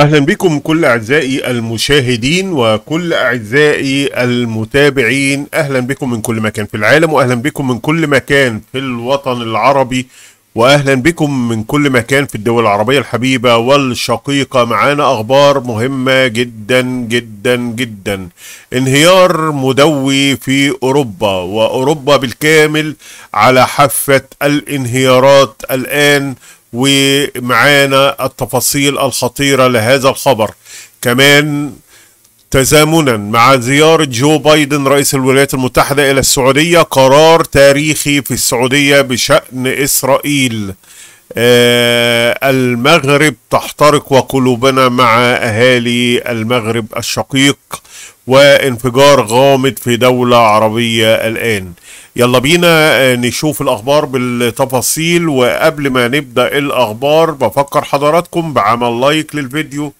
أهلا بكم كل أعزائي المشاهدين وكل أعزائي المتابعين أهلا بكم من كل مكان في العالم وأهلا بكم من كل مكان في الوطن العربي وأهلا بكم من كل مكان في الدول العربية الحبيبة والشقيقة معانا أخبار مهمة جدا جدا جدا انهيار مدوي في أوروبا وأوروبا بالكامل على حافة الانهيارات الآن ومعانا التفاصيل الخطيرة لهذا الخبر كمان تزامنا مع زيارة جو بايدن رئيس الولايات المتحدة إلى السعودية قرار تاريخي في السعودية بشأن إسرائيل آه، المغرب تحترق وقلوبنا مع أهالي المغرب الشقيق وانفجار غامض في دولة عربية الآن يلا بينا آه، نشوف الأخبار بالتفاصيل وقبل ما نبدأ الأخبار بفكر حضراتكم بعمل لايك للفيديو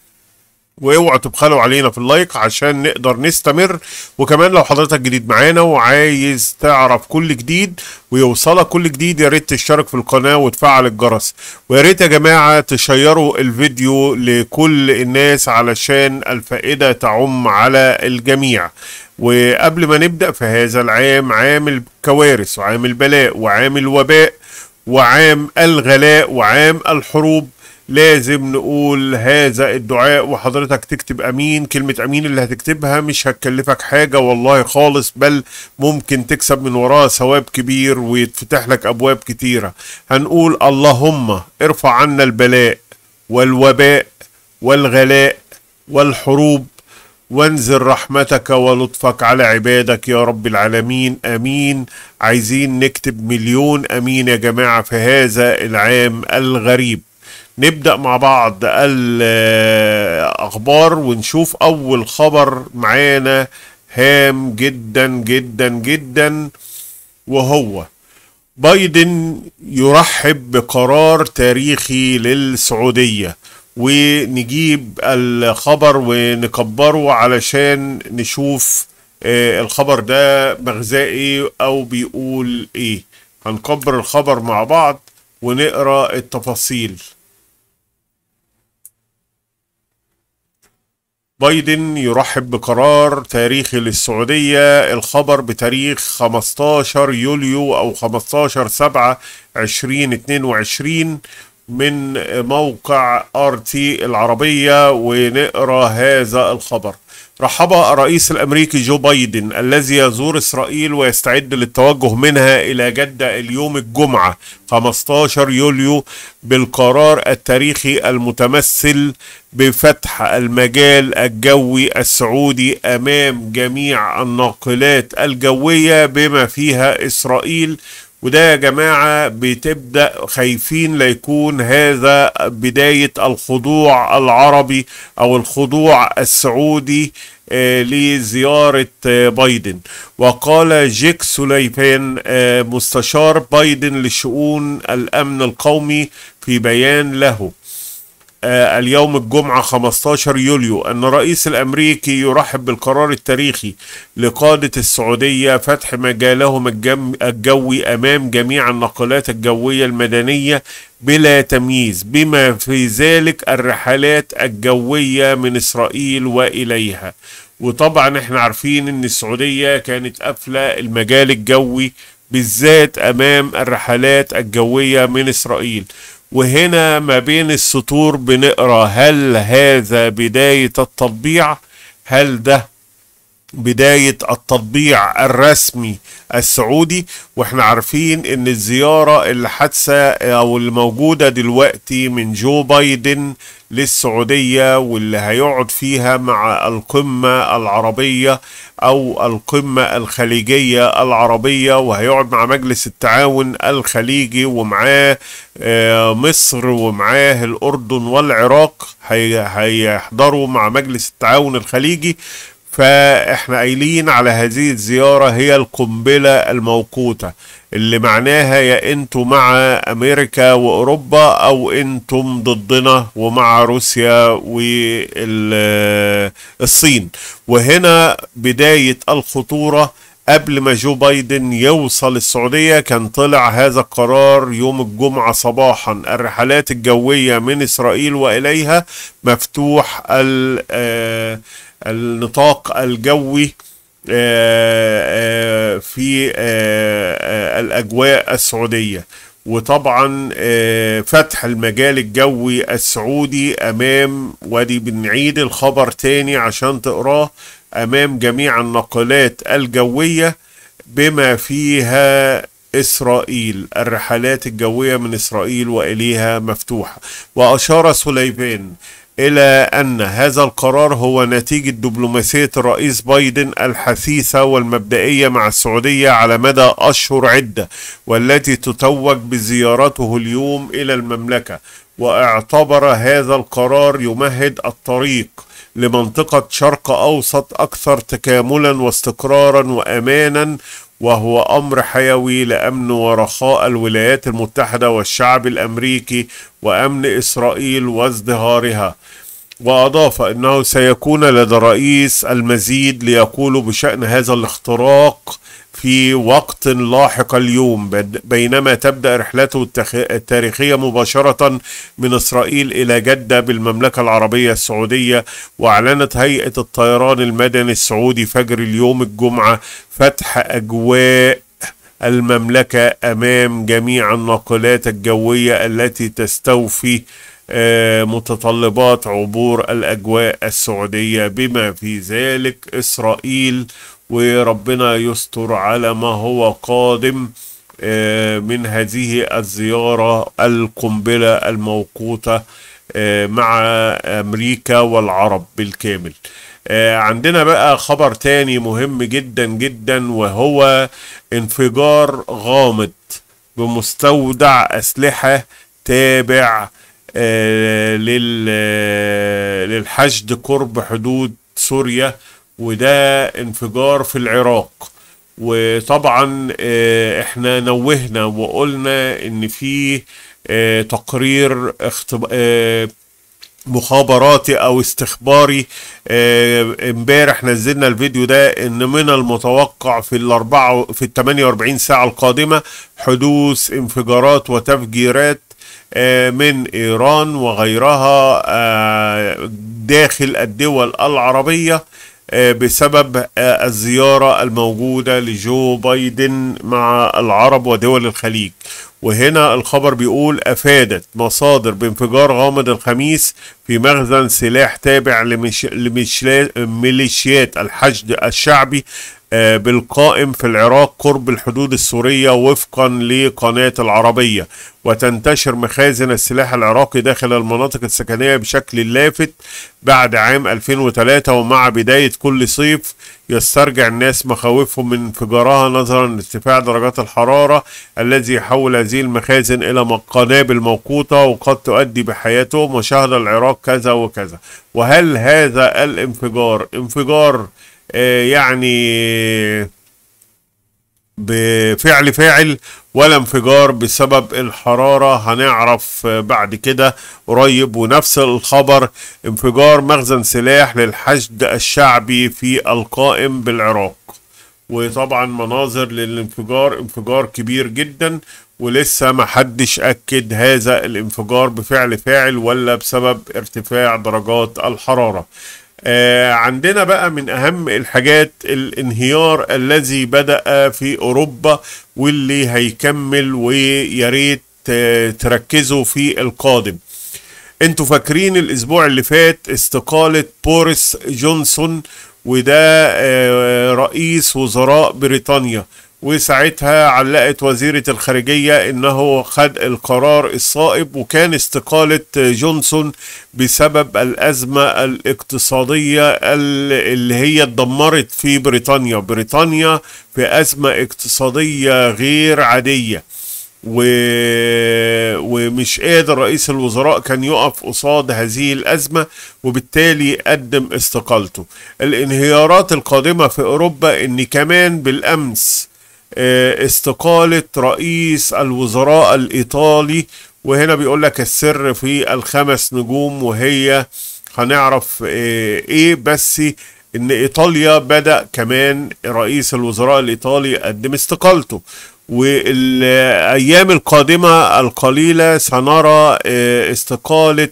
واوعوا تبخلوا علينا في اللايك عشان نقدر نستمر وكمان لو حضرتك جديد معانا وعايز تعرف كل جديد ويوصلك كل جديد يا ريت تشترك في القناه وتفعل الجرس ويا ريت يا جماعه تشيروا الفيديو لكل الناس علشان الفائده تعم على الجميع وقبل ما نبدا في هذا العام عام الكوارث وعام البلاء وعام الوباء وعام الغلاء وعام الحروب لازم نقول هذا الدعاء وحضرتك تكتب امين كلمه امين اللي هتكتبها مش هتكلفك حاجه والله خالص بل ممكن تكسب من وراها ثواب كبير ويتفتح لك ابواب كتيره هنقول اللهم ارفع عنا البلاء والوباء والغلاء والحروب وانزل رحمتك ولطفك على عبادك يا رب العالمين امين عايزين نكتب مليون امين يا جماعه في هذا العام الغريب نبدأ مع بعض الأخبار ونشوف أول خبر معانا هام جدا جدا جدا وهو بايدن يرحب بقرار تاريخي للسعودية ونجيب الخبر ونكبره علشان نشوف آه، الخبر ده مغزى ايه او بيقول ايه هنكبر الخبر مع بعض ونقرا التفاصيل بايدن يرحب بقرار تاريخي للسعودية الخبر بتاريخ 15 يوليو أو 15 7 2022 من موقع تي العربية ونقرأ هذا الخبر رحب الرئيس الامريكي جو بايدن الذي يزور اسرائيل ويستعد للتوجه منها الى جده اليوم الجمعه 15 يوليو بالقرار التاريخي المتمثل بفتح المجال الجوي السعودي امام جميع الناقلات الجويه بما فيها اسرائيل وده يا جماعة بتبدأ خايفين ليكون هذا بداية الخضوع العربي أو الخضوع السعودي آه، لزيارة آه، بايدن وقال جيك سليمان آه، مستشار بايدن لشؤون الأمن القومي في بيان له آه، اليوم الجمعة 15 يوليو أن الرئيس الأمريكي يرحب بالقرار التاريخي لقادة السعودية فتح مجالهم الجوي أمام جميع النقلات الجوية المدنية بلا تمييز بما في ذلك الرحلات الجوية من إسرائيل وإليها وطبعا احنا عارفين ان السعودية كانت قافلة المجال الجوي بالذات أمام الرحلات الجوية من إسرائيل وهنا ما بين السطور بنقرا هل هذا بداية التطبيع هل ده بداية التطبيع الرسمي السعودي واحنا عارفين ان الزيارة اللي حادثة او الموجودة دلوقتي من جو بايدن للسعودية واللي هيقعد فيها مع القمة العربية او القمة الخليجية العربية وهيقعد مع مجلس التعاون الخليجي ومعاه آه، مصر ومعاه الاردن والعراق هيحضروا مع مجلس التعاون الخليجي فاحنا قايلين على هذه الزيارة هي القنبلة الموقوتة اللي معناها يا انتوا مع امريكا واوروبا او انتم ضدنا ومع روسيا والصين وهنا بداية الخطورة قبل ما جو بايدن يوصل السعودية كان طلع هذا القرار يوم الجمعة صباحا الرحلات الجوية من إسرائيل وإليها مفتوح ال آه النطاق الجوي آه، آه، في آه، الأجواء السعودية وطبعا فتح المجال الجوي السعودي أمام ودي بنعيد الخبر تاني عشان تقراه أمام جميع النقلات الجوية بما فيها إسرائيل الرحلات الجوية من إسرائيل وإليها مفتوحة وأشار سليمان إلى أن هذا القرار هو نتيجة دبلوماسية الرئيس بايدن الحثيثة والمبدئية مع السعودية على مدى أشهر عدة والتي تتوج بزيارته اليوم إلى المملكة واعتبر هذا القرار يمهد الطريق لمنطقة شرق أوسط أكثر تكاملا واستقرارا وأمانا وهو أمر حيوي لأمن ورخاء الولايات المتحدة والشعب الأمريكي وأمن إسرائيل وازدهارها وأضاف أنه سيكون لدى الرئيس المزيد ليقول بشأن هذا الاختراق في وقت لاحق اليوم بينما تبدأ رحلته التاريخية مباشرة من إسرائيل إلى جدة بالمملكة العربية السعودية وأعلنت هيئة الطيران المدني السعودي فجر اليوم الجمعة فتح أجواء المملكة أمام جميع الناقلات الجوية التي تستوفي آه، متطلبات عبور الأجواء السعودية بما في ذلك إسرائيل وربنا يستر على ما هو قادم آه، من هذه الزيارة القنبلة الموقوتة آه، مع أمريكا والعرب بالكامل آه، عندنا بقى خبر تاني مهم جدا جدا وهو انفجار غامض بمستودع أسلحة تابع للحشد قرب حدود سوريا وده انفجار في العراق وطبعا آه، احنا نوهنا وقلنا ان في آه، تقرير اختب... آه، مخابراتي او استخباري امبارح نزلنا الفيديو ده ان من المتوقع في الاربعه في ال 48 ساعه القادمه حدوث انفجارات وتفجيرات من ايران وغيرها داخل الدول العربيه آه، بسبب آه، الزيارة الموجودة لجو بايدن مع العرب ودول الخليج وهنا الخبر بيقول أفادت مصادر بانفجار غامض الخميس في مخزن سلاح تابع لميليشيات الحشد الشعبي آه، بالقائم في العراق قرب الحدود السورية وفقا لقناة العربية وتنتشر مخازن السلاح العراقي داخل المناطق السكنية بشكل لافت بعد عام 2003 ومع بداية كل صيف يسترجع الناس مخاوفهم من انفجارها نظرا لارتفاع درجات الحرارة الذي يحول هذه المخازن إلى قنابل موقوتة وقد تؤدي بحياتهم وشهد العراق كذا وكذا وهل هذا الانفجار انفجار آه، يعني بفعل فاعل ولا انفجار بسبب الحرارة هنعرف بعد كده قريب ونفس الخبر انفجار مخزن سلاح للحشد الشعبي في القائم بالعراق وطبعا مناظر للانفجار انفجار كبير جدا ولسه ما حدش أكد هذا الانفجار بفعل فاعل ولا بسبب ارتفاع درجات الحرارة آه عندنا بقى من اهم الحاجات الانهيار الذي بدأ في اوروبا واللي هيكمل ويا ريت آه تركزوا في القادم انتوا فاكرين الاسبوع اللي فات استقالة بوريس جونسون وده آه رئيس وزراء بريطانيا وساعتها علقت وزيرة الخارجية انه خد القرار الصائب وكان استقالة جونسون بسبب الازمة الاقتصادية اللي هي اتدمرت في بريطانيا بريطانيا في ازمة اقتصادية غير عادية و... ومش قادر رئيس الوزراء كان يقف قصاد هذه الأزمة وبالتالي قدم استقالته الانهيارات القادمة في أوروبا إن كمان بالأمس آه، استقالة رئيس الوزراء الإيطالي وهنا بيقول لك السر في الخمس نجوم وهي هنعرف آه، إيه بس إن إيطاليا بدأ كمان رئيس الوزراء الإيطالي قدم استقالته والأيام القادمة القليلة سنرى آه، استقالة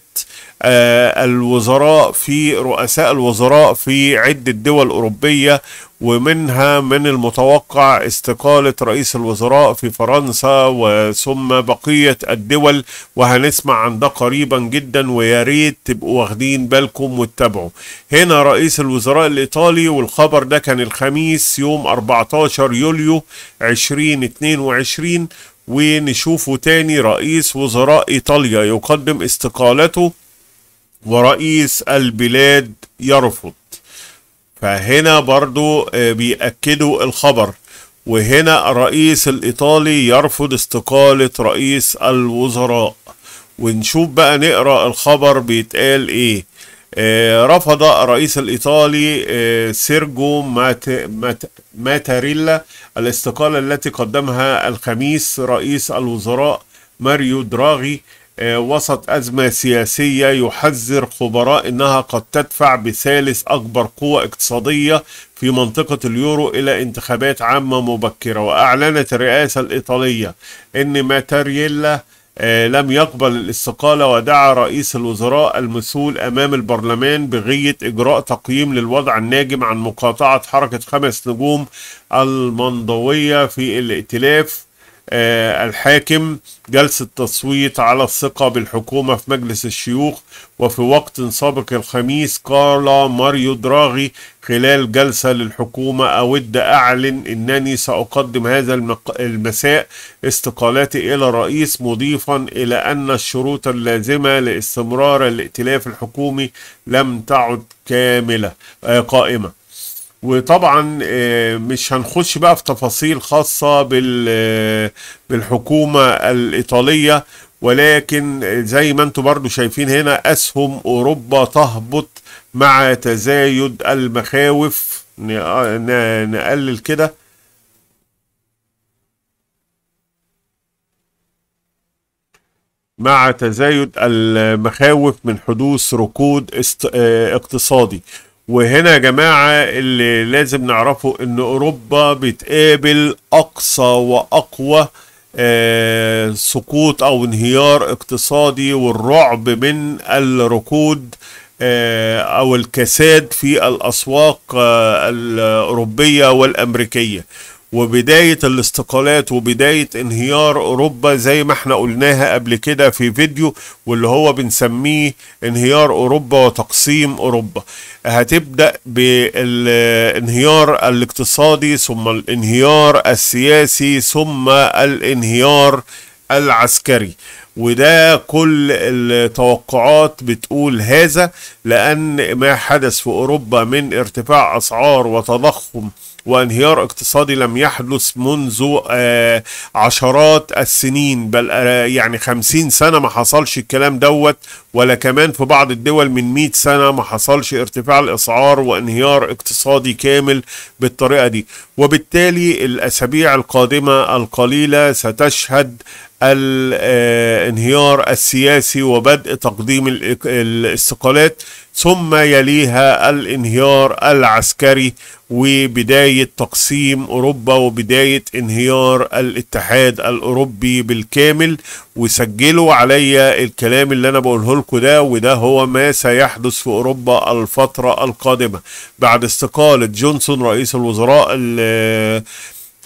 الوزراء في رؤساء الوزراء في عدة دول أوروبية ومنها من المتوقع استقالة رئيس الوزراء في فرنسا وثم بقية الدول وهنسمع عن ده قريبا جدا وياريت تبقوا واخدين بالكم وتتابعوا هنا رئيس الوزراء الإيطالي والخبر ده كان الخميس يوم 14 يوليو 2022 ونشوفه تاني رئيس وزراء إيطاليا يقدم استقالته ورئيس البلاد يرفض فهنا برضو آه، بيأكدوا الخبر وهنا الرئيس الإيطالي يرفض استقالة رئيس الوزراء ونشوف بقى نقرأ الخبر بيتقال إيه آه رفض الرئيس الإيطالي آه سيرجو مات مات ماتاريلا الاستقالة التي قدمها الخميس رئيس الوزراء ماريو دراغي وسط أزمة سياسية يحذر خبراء أنها قد تدفع بثالث أكبر قوة اقتصادية في منطقة اليورو إلى انتخابات عامة مبكرة وأعلنت الرئاسة الإيطالية أن ماتاريلا آه، لم يقبل الاستقالة ودعا رئيس الوزراء المسؤول أمام البرلمان بغية إجراء تقييم للوضع الناجم عن مقاطعة حركة خمس نجوم المنضوية في الائتلاف آه، الحاكم جلسة تصويت على الثقة بالحكومة في مجلس الشيوخ وفي وقت سابق الخميس قال ماريو دراغي خلال جلسة للحكومة أود أعلن أنني سأقدم هذا المق... المساء استقالتي إلى الرئيس مضيفا إلى أن الشروط اللازمة لاستمرار الائتلاف الحكومي لم تعد كاملة آه، قائمة وطبعا آه، مش هنخش بقى في تفاصيل خاصة آه، بالحكومة الإيطالية ولكن زي ما انتم برضو شايفين هنا أسهم أوروبا تهبط مع تزايد المخاوف نقلل كده مع تزايد المخاوف من حدوث ركود آه، اقتصادي وهنا يا جماعة اللي لازم نعرفه ان اوروبا بتقابل اقصى واقوى آه سقوط او انهيار اقتصادي والرعب من الركود آه او الكساد في الاسواق آه الاوروبية والامريكية وبداية الاستقالات وبداية انهيار أوروبا زي ما احنا قلناها قبل كده في فيديو واللي هو بنسميه انهيار أوروبا وتقسيم أوروبا هتبدأ بالانهيار الاقتصادي ثم الانهيار السياسي ثم الانهيار العسكري وده كل التوقعات بتقول هذا لأن ما حدث في أوروبا من ارتفاع أسعار وتضخم وانهيار اقتصادي لم يحدث منذ آه، عشرات السنين بل آه، يعني خمسين سنة ما حصلش الكلام دوت ولا كمان في بعض الدول من مئة سنة ما حصلش ارتفاع الأسعار وانهيار اقتصادي كامل بالطريقة دي وبالتالي الأسابيع القادمة القليلة ستشهد الانهيار آه، السياسي وبدء تقديم الاستقالات ثم يليها الانهيار العسكري وبداية تقسيم أوروبا وبداية انهيار الاتحاد الأوروبي بالكامل وسجلوا عليا الكلام اللي أنا بقوله لكم ده وده هو ما سيحدث في أوروبا الفترة القادمة بعد استقالة جونسون رئيس الوزراء اللي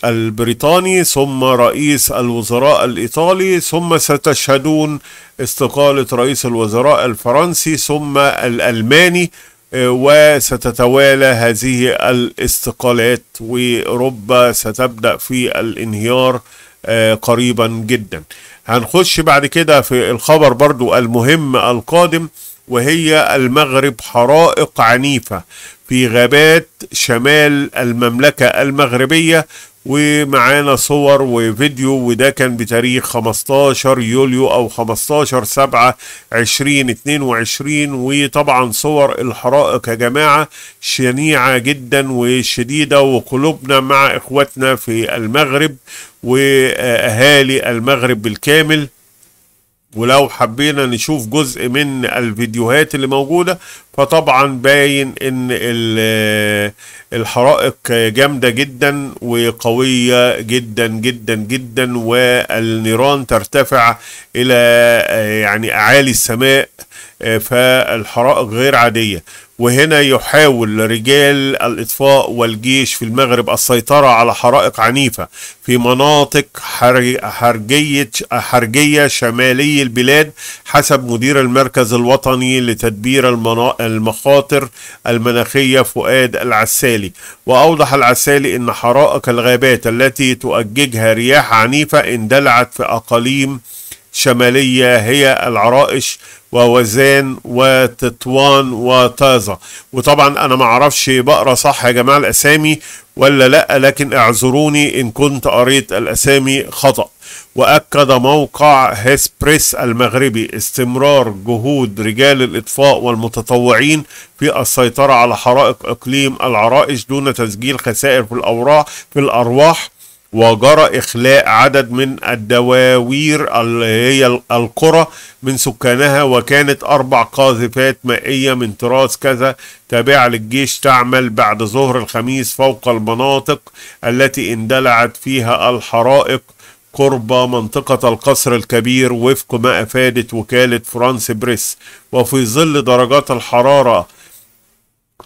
البريطاني ثم رئيس الوزراء الإيطالي ثم ستشهدون استقالة رئيس الوزراء الفرنسي ثم الألماني آه، وستتوالى هذه الاستقالات وربا ستبدأ في الانهيار آه، قريبا جدا هنخش بعد كده في الخبر برضو المهم القادم وهي المغرب حرائق عنيفة في غابات شمال المملكة المغربية ومعانا صور وفيديو وده كان بتاريخ 15 يوليو او 15 7 2022 وطبعا صور الحرائق يا جماعه شنيعه جدا وشديده وقلوبنا مع اخواتنا في المغرب واهالي المغرب بالكامل ولو حبينا نشوف جزء من الفيديوهات اللي موجودة فطبعا باين ان الحرائق جامدة جدا وقوية جدا جدا جدا والنيران ترتفع الى يعني اعالي السماء آه، فالحرائق غير عادية وهنا يحاول رجال الإطفاء والجيش في المغرب السيطرة على حرائق عنيفة في مناطق حرجية, حرجية شمالي البلاد حسب مدير المركز الوطني لتدبير المخاطر المناخية فؤاد العسالي وأوضح العسالي أن حرائق الغابات التي تؤججها رياح عنيفة اندلعت في أقاليم شمالية هي العرائش ووزان وتطوان وطازة وطبعا أنا ما أعرفش بقرا صح يا جماعة الأسامي ولا لأ لكن اعذروني إن كنت قريت الأسامي خطأ وأكد موقع هيسبريس المغربي استمرار جهود رجال الإطفاء والمتطوعين في السيطرة على حرائق إقليم العرائش دون تسجيل خسائر في الأوراق في الأرواح وجرى إخلاء عدد من الدواوير اللي هي القرى من سكانها وكانت أربع قاذفات مائية من طراز كذا تابعة للجيش تعمل بعد ظهر الخميس فوق المناطق التي اندلعت فيها الحرائق قرب منطقة القصر الكبير وفق ما أفادت وكالة فرانس بريس وفي ظل درجات الحرارة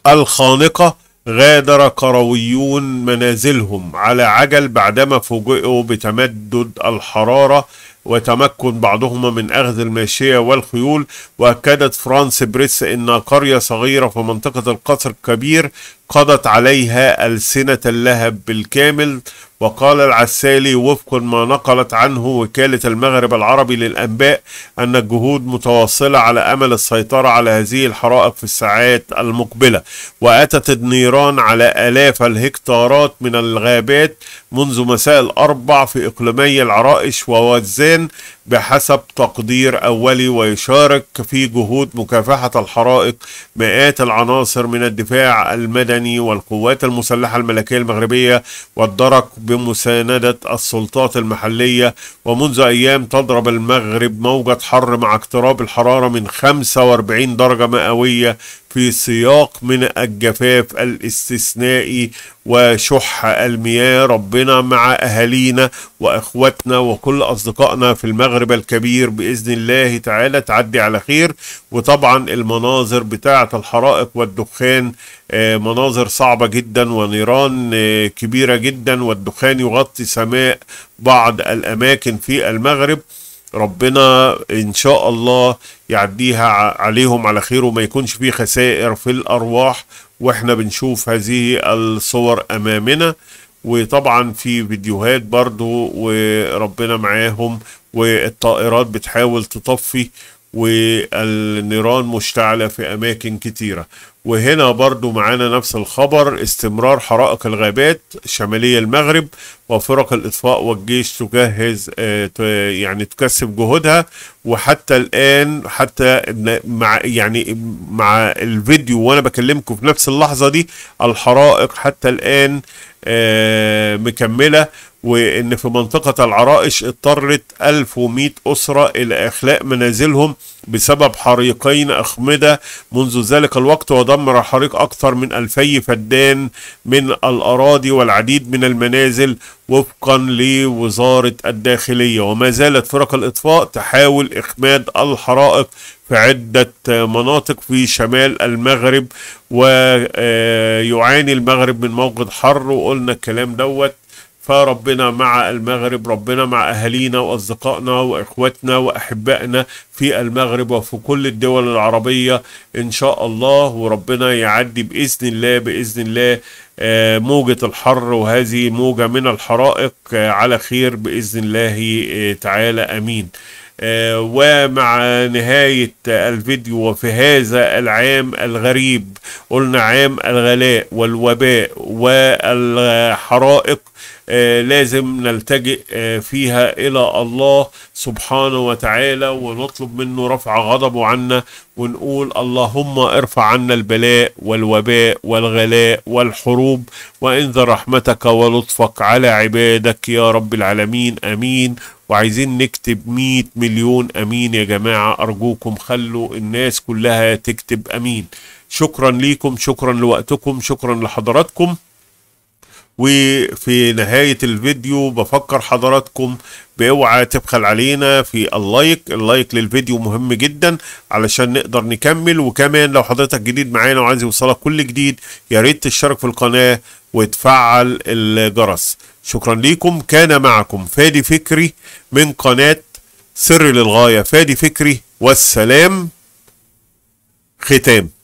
الخانقة غادر قرويون منازلهم على عجل بعدما فوجئوا بتمدد الحرارة وتمكن بعضهم من أخذ الماشية والخيول وأكدت فرانس بريس أن قرية صغيرة في منطقة القصر الكبير قضت عليها ألسنة اللهب بالكامل وقال العسالي وفق ما نقلت عنه وكالة المغرب العربي للأنباء أن الجهود متواصلة على أمل السيطرة على هذه الحرائق في الساعات المقبلة وأتت النيران على آلاف الهكتارات من الغابات منذ مساء الأربع في إقليمي العرائش ووزان بحسب تقدير أولي ويشارك في جهود مكافحة الحرائق مئات العناصر من الدفاع المدني السوداني والقوات المسلحة الملكية المغربية والدرك بمساندة السلطات المحلية ومنذ أيام تضرب المغرب موجة حر مع اقتراب الحرارة من 45 درجة مئوية في سياق من الجفاف الاستثنائي وشح المياه ربنا مع أهالينا وإخواتنا وكل أصدقائنا في المغرب الكبير بإذن الله تعالى تعدي على خير وطبعا المناظر بتاعة الحرائق والدخان آه، مناظر صعبة جدا ونيران آه، كبيرة جدا والدخان يغطي سماء بعض الأماكن في المغرب ربنا ان شاء الله يعديها عليهم على خير وما يكونش فيه خسائر في الارواح واحنا بنشوف هذه الصور امامنا وطبعا في فيديوهات برضو وربنا معاهم والطائرات بتحاول تطفي والنيران مشتعلة في أماكن كتيرة وهنا برضو معانا نفس الخبر استمرار حرائق الغابات شمالية المغرب وفرق الإطفاء والجيش تجهز آه، يعني تكثف جهودها وحتى الآن حتى مع يعني مع الفيديو وأنا بكلمكم في نفس اللحظة دي الحرائق حتى الآن آه، مكملة وان في منطقه العرائش اضطرت 1100 اسره الى اخلاء منازلهم بسبب حريقين اخمده منذ ذلك الوقت ودمر حريق اكثر من 2000 فدان من الاراضي والعديد من المنازل وفقا لوزاره الداخليه وما زالت فرق الاطفاء تحاول اخماد الحرائق في عدة مناطق في شمال المغرب ويعاني المغرب من موقد حر وقلنا الكلام دوت فربنا مع المغرب ربنا مع أهالينا وأصدقائنا وإخواتنا وأحبائنا في المغرب وفي كل الدول العربية إن شاء الله وربنا يعدي بإذن الله بإذن الله آه، موجة الحر وهذه موجة من الحرائق آه، على خير بإذن الله آه، تعالى أمين ومع نهاية الفيديو وفي هذا العام الغريب قلنا عام الغلاء والوباء والحرائق آه، لازم نلتجئ آه، فيها إلى الله سبحانه وتعالى ونطلب منه رفع غضبه عنا ونقول اللهم ارفع عنا البلاء والوباء والغلاء والحروب وانذر رحمتك ولطفك على عبادك يا رب العالمين امين وعايزين نكتب 100 مليون امين يا جماعه ارجوكم خلوا الناس كلها تكتب امين شكرا ليكم شكرا لوقتكم شكرا لحضراتكم وفي نهاية الفيديو بفكر حضراتكم باوعى تبخل علينا في اللايك اللايك للفيديو مهم جدا علشان نقدر نكمل وكمان لو حضرتك جديد معانا وعايز يوصلك كل جديد يا ريت تشترك في القناة وتفعل الجرس شكرا ليكم كان معكم فادي فكري من قناة سر للغاية فادي فكري والسلام ختام